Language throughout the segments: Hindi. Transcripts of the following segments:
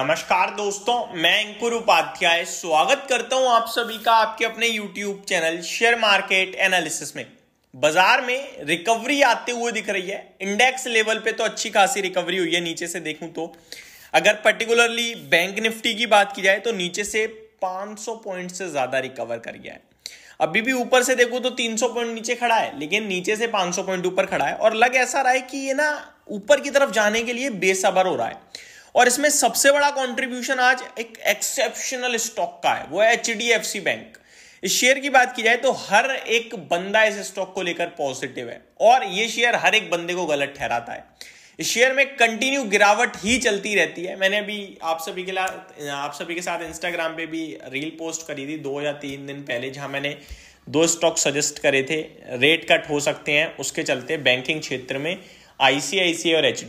नमस्कार दोस्तों मैं अंकुर उपाध्याय स्वागत करता हूं आप सभी का आपके अपने YouTube channel share market analysis में बाजार में रिकवरी आते हुए दिख रही है इंडेक्स लेवल पे तो अच्छी खासी रिकवरी हुई है नीचे से देखूं तो अगर पर्टिकुलरली बैंक निफ्टी की बात की जाए तो नीचे से 500 पॉइंट से ज्यादा रिकवर कर गया है अभी भी ऊपर से देखो तो 300 पॉइंट नीचे खड़ा है लेकिन नीचे से 500 पॉइंट ऊपर खड़ा है और लग ऐसा रहा है कि ये ना ऊपर की तरफ जाने के लिए बेसबर हो रहा है और इसमें सबसे बड़ा कॉन्ट्रीब्यूशन आज एक एक्सेप्शनल स्टॉक का है वो H D F C bank इस शेयर की बात की जाए तो हर एक बंदा इस स्टॉक को लेकर पॉजिटिव है और ये शेयर हर एक बंदे को गलत ठहराता है इस शेयर में कंटिन्यू गिरावट ही चलती रहती है मैंने अभी आप सभी के आप सभी के साथ इंस्टाग्राम पे भी रील पोस्ट करी थी दो या तीन दिन पहले जहां मैंने दो स्टॉक सजेस्ट करे थे रेट कट हो सकते हैं उसके चलते बैंकिंग क्षेत्र में आईसीआईसी और एच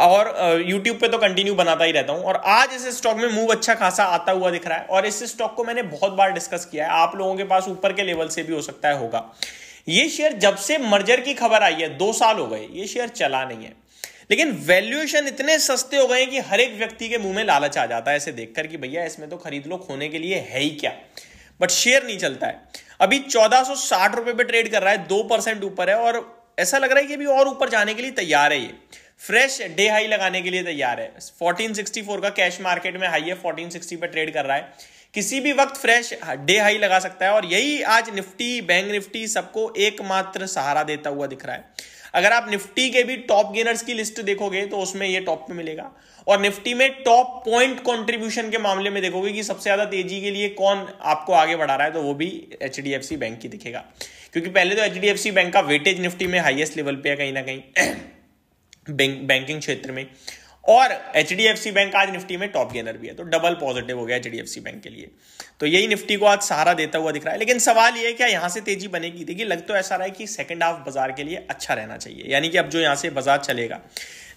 और YouTube पे तो कंटिन्यू बनाता ही रहता हूँ और आज इस स्टॉक में मूव अच्छा खासा आता हुआ दिख रहा है और इस स्टॉक को मैंने बहुत बार डिस्कस किया है आप लोगों के पास ऊपर के लेवल से भी हो सकता है होगा ये शेयर जब से मर्जर की खबर आई है दो साल हो गए ये शेयर चला नहीं है लेकिन वैल्यूएशन इतने सस्ते हो गए कि हर एक व्यक्ति के मुंह में लालच आ जाता है ऐसे देखकर कि भैया इसमें तो खरीद लो खोने के लिए है ही क्या बट शेयर नहीं चलता है अभी चौदह सौ पे ट्रेड कर रहा है दो परसेंट ऊपर है और ऐसा लग रहा है कि अभी और ऊपर जाने के लिए तैयार है ये फ्रेश डे हाई लगाने के लिए तैयार है 1464 का कैश मार्केट में हाई है 1460 पर ट्रेड कर रहा है किसी भी वक्त फ्रेश डे हाई लगा सकता है और यही आज निफ्टी बैंक निफ्टी सबको एकमात्र सहारा देता हुआ दिख रहा है अगर आप निफ्टी के भी टॉप गेनर्स की लिस्ट देखोगे तो उसमें ये टॉप पे मिलेगा और निफ्टी में टॉप पॉइंट कंट्रीब्यूशन के मामले में देखोगे कि सबसे ज्यादा तेजी के लिए कौन आपको आगे बढ़ा रहा है तो वो भी एच बैंक की दिखेगा क्योंकि पहले तो एच बैंक का वेटेज निफ्टी में हाइएस्ट लेवल पे है कहीं ना कहीं बैंकिंग क्षेत्र में और एच बैंक आज निफ्टी में टॉप गेनर भी है तो डबल पॉजिटिव हो गया एच बैंक के लिए तो यही निफ्टी को आज सहारा देता हुआ दिख रहा है लेकिन सवाल यह है क्या यहां से तेजी बनेगी देखिए लग तो ऐसा रहा है कि सेकंड हाफ बाजार के लिए अच्छा रहना चाहिए यानी कि अब जो यहां से बाजार चलेगा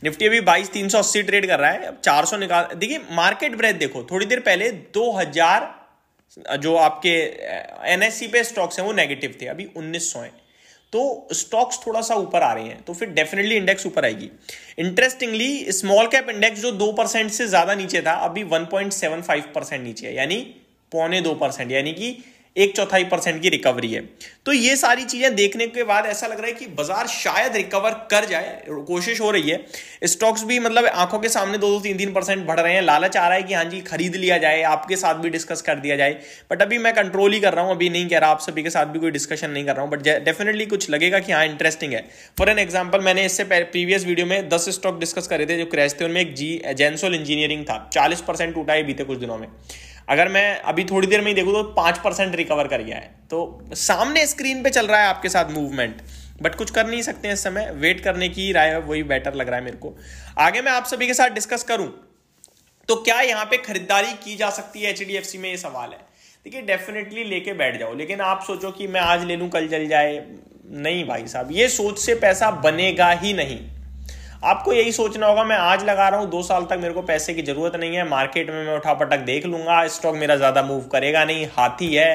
निफ्टी अभी बाईस तीन सौ अस्सी ट्रेड कर रहा है अब चार सौ निकाल देखिए मार्केट ब्रेथ देखो थोड़ी देर पहले दो हजार जो आपके एनएससी e पे स्टॉक्स हैं वो नेगेटिव थे अभी उन्नीस सौ है तो स्टॉक्स थोड़ा सा ऊपर आ रहे हैं तो फिर डेफिनेटली इंडेक्स ऊपर आएगी इंटरेस्टिंगली स्मॉल कैप इंडेक्स जो दो परसेंट से ज्यादा नीचे था अभी one point seven five percent नीचे है यानी पौने दो परसेंट यानी कि एक चौथाई परसेंट की रिकवरी है तो ये सारी चीजें देखने के बाद ऐसा लग रहा है कि बाजार शायद रिकवर कर जाए कोशिश हो रही है स्टॉक्स भी मतलब आंखों के सामने दो दो तीन तीन परसेंट बढ़ रहे हैं लालच आ रहा है कि हाँ जी खरीद लिया जाए आपके साथ भी डिस्कस कर दिया जाए बट अभी मैं कंट्रोल ही कर रहा हूं अभी नहीं कह रहा आप सभी के साथ भी कोई डिस्कशन नहीं कर रहा हूं बट डेफिनेटली कुछ लगेगा कि हाँ इंटरेस्टिंग है फॉर एन एग्जाम्पल मैंने इससे प्रीवियस वीडियो में दस स्टॉक डिस्कस करे थे जो क्रैश थे उनमें एक जी जेंसोल इंजीनियरिंग था चालीस परसेंट टूटा बीते कुछ दिनों में अगर मैं अभी थोड़ी देर में ही देखूँ तो पाँच परसेंट रिकवर कर गया है तो सामने स्क्रीन पे चल रहा है आपके साथ मूवमेंट बट कुछ कर नहीं सकते हैं इस समय वेट करने की राय वही बेटर लग रहा है मेरे को आगे मैं आप सभी के साथ डिस्कस करूं तो क्या यहाँ पे खरीदारी की जा सकती है एच में ये सवाल है देखिए डेफिनेटली लेके बैठ जाओ लेकिन आप सोचो कि मैं आज ले लूँ कल जल जाए नहीं भाई साहब ये सोच से पैसा बनेगा ही नहीं आपको यही सोचना होगा मैं आज लगा रहा हूं दो साल तक मेरे को पैसे की जरूरत नहीं है मार्केट में मैं उठा पटक देख लूंगा स्टॉक मेरा ज्यादा मूव करेगा नहीं हाथी है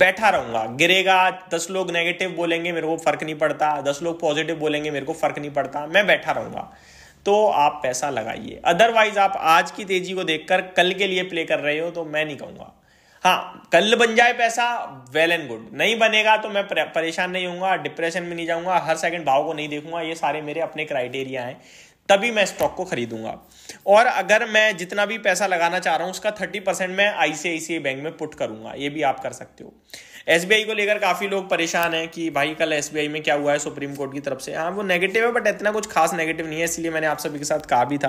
बैठा रहूंगा गिरेगा दस लोग नेगेटिव बोलेंगे मेरे को फर्क नहीं पड़ता दस लोग पॉजिटिव बोलेंगे मेरे को फर्क नहीं पड़ता मैं बैठा रहूंगा तो आप पैसा लगाइए अदरवाइज आप आज की तेजी को देखकर कल के लिए प्ले कर रहे हो तो मैं नहीं कहूंगा हाँ कल बन जाए पैसा वेल एंड गुड नहीं बनेगा तो मैं परेशान नहीं हूंगा डिप्रेशन में नहीं जाऊंगा हर सेकंड भाव को नहीं देखूंगा ये सारे मेरे अपने क्राइटेरिया हैं तभी मैं स्टॉक को खरीदूंगा और अगर मैं जितना भी पैसा लगाना चाह रहा हूं उसका थर्टी परसेंट मैं आईसीआईसीआई बैंक में पुट करूंगा ये भी आप कर सकते हो एसबीआई को लेकर काफी लोग परेशान हैं कि भाई कल एसबीआई में क्या हुआ है सुप्रीम कोर्ट की तरफ से हाँ वो नेगेटिव है बट इतना कुछ खास नेगेटिव नहीं है इसलिए मैंने आप सभी के साथ कहा भी था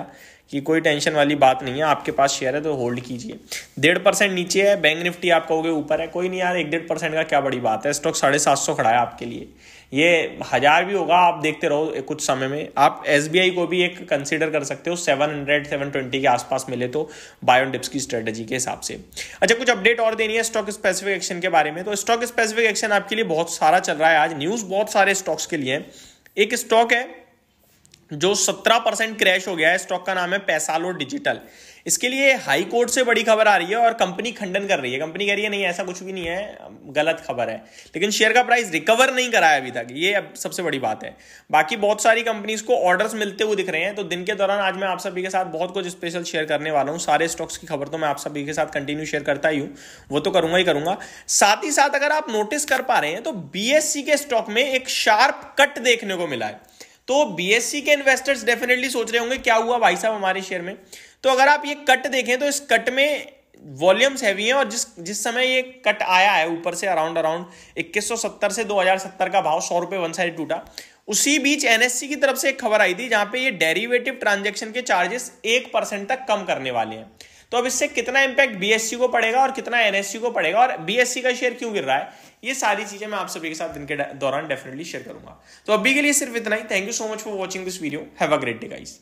कि कोई टेंशन वाली बात नहीं है आपके पास शेयर है तो होल्ड कीजिए डेढ़ परसेंट नीचे है बैंक निफ्टी आप कहोगे ऊपर है कोई नहीं यार एक डेढ़ परसेंट का क्या बड़ी बात है स्टॉक साढ़े सात सौ खड़ा है आपके लिए ये हज़ार भी होगा आप देखते रहो कुछ समय में आप एस को भी एक कंसिडर कर सकते हो सेवन हंड्रेड सेवन ट्वेंटी के आसपास मिले तो बायोन डिप्स की स्ट्रेटजी के हिसाब से अच्छा कुछ अपडेट और देनी है स्टॉक स्पेसिफिक एक्शन के बारे में तो स्टॉक स्पेसिफिक एक्शन आपके लिए बहुत सारा चल रहा है आज न्यूज़ बहुत सारे स्टॉक्स के लिए एक स्टॉक है जो सत्रह परसेंट क्रैश हो गया है स्टॉक का नाम है पैसालो डिजिटल इसके लिए हाई कोर्ट से बड़ी खबर आ रही है और कंपनी खंडन कर रही है कंपनी कह रही है नहीं ऐसा कुछ भी नहीं है गलत खबर है लेकिन शेयर का प्राइस रिकवर नहीं करा है अभी तक ये अब सबसे बड़ी बात है बाकी बहुत सारी कंपनीज को ऑर्डर्स मिलते हुए दिख रहे हैं तो दिन के दौरान आज मैं आप सभी के साथ बहुत कुछ स्पेशल शेयर करने वाला हूँ सारे स्टॉक्स की खबर तो मैं आप सभी के साथ कंटिन्यू शेयर करता ही हूँ वो तो करूंगा ही करूंगा साथ ही साथ अगर आप नोटिस कर पा रहे हैं तो बी e के स्टॉक में एक शार्प कट देखने को मिला है तो बीएससी के इन्वेस्टर्स डेफिनेटली सोच रहे होंगे क्या हुआ भाई साहब हमारे शेयर में तो अगर आप ये कट देखें तो इस कट में वॉल्यूम्स हैवी हैं और जिस जिस समय ये कट आया है ऊपर से अराउंड अराउंड 2170 से 2070 का भाव सौ रुपए वन साइड टूटा उसी बीच एनएससी की तरफ से एक खबर आई थी जहां पे ये डेरिवेटिव ट्रांजैक्शन के चार्जेस एक परसेंट तक कम करने वाले हैं तो अब इससे कितना इंपैक्ट बीएससी को पड़ेगा और कितना एनएससी को पड़ेगा और बीएससी का शेयर क्यों गिर रहा है ये सारी चीजें मैं आप सभी के साथ दिन के दौरान डेफिनेटली शेयर करूंगा तो अभी के लिए सिर्फ इतना ही thank you so much for watching this video have a great day guys